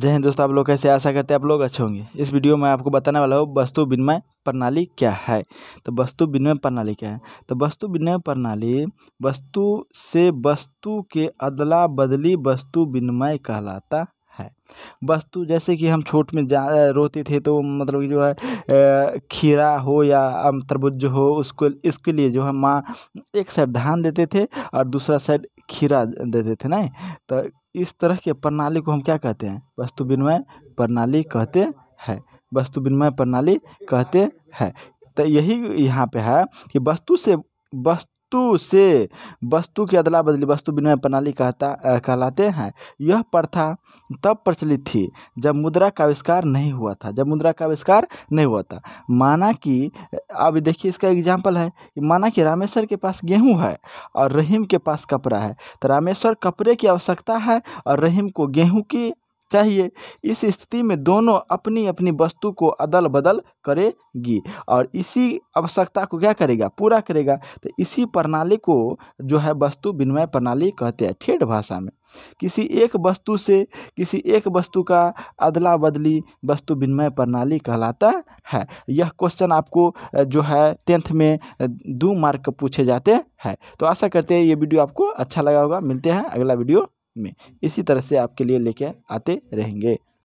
जय हिंद दोस्तों आप लोग कैसे आशा करते हैं आप लोग अच्छे होंगे इस वीडियो में आपको बताने वाला हूँ वस्तु विनिमय प्रणाली क्या है तो वस्तु विनिमय प्रणाली क्या है तो वस्तु विनिमय प्रणाली वस्तु से वस्तु के अदला बदली वस्तु विनिमय कहलाता है वस्तु जैसे कि हम छोट में जा रोते थे तो मतलब जो है खीरा हो या तरबुज हो उसको इसके लिए जो है माँ एक साइड धान देते थे और दूसरा साइड खीरा देते थे ना तो इस तरह के प्रणाली को हम क्या कहते हैं वस्तु विनिमय प्रणाली कहते हैं वस्तु विनिमय प्रणाली कहते हैं तो यही यहाँ पे है कि वस्तु से वस्तु वस्तु से वस्तु की अदला बदली वस्तु विनिमय प्रणाली कहता कहलाते हैं यह प्रथा तब प्रचलित थी जब मुद्रा का आविष्कार नहीं हुआ था जब मुद्रा का आविष्कार नहीं हुआ था माना कि अब देखिए इसका एग्जाम्पल है माना कि रामेश्वर के पास गेहूँ है और रहीम के पास कपड़ा है तो रामेश्वर कपड़े की आवश्यकता है और रहीम को गेहूँ की चाहिए इस स्थिति में दोनों अपनी अपनी वस्तु को अदल बदल करेगी और इसी आवश्यकता को क्या करेगा पूरा करेगा तो इसी प्रणाली को जो है वस्तु विनिमय प्रणाली कहते हैं ठेठ भाषा में किसी एक वस्तु से किसी एक वस्तु का अदला बदली वस्तु विनिमय प्रणाली कहलाता है यह क्वेश्चन आपको जो है टेंथ में दो मार्क पूछे जाते हैं तो आशा करते हैं ये वीडियो आपको अच्छा लगा होगा मिलते हैं अगला वीडियो में इसी तरह से आपके लिए लेके आते रहेंगे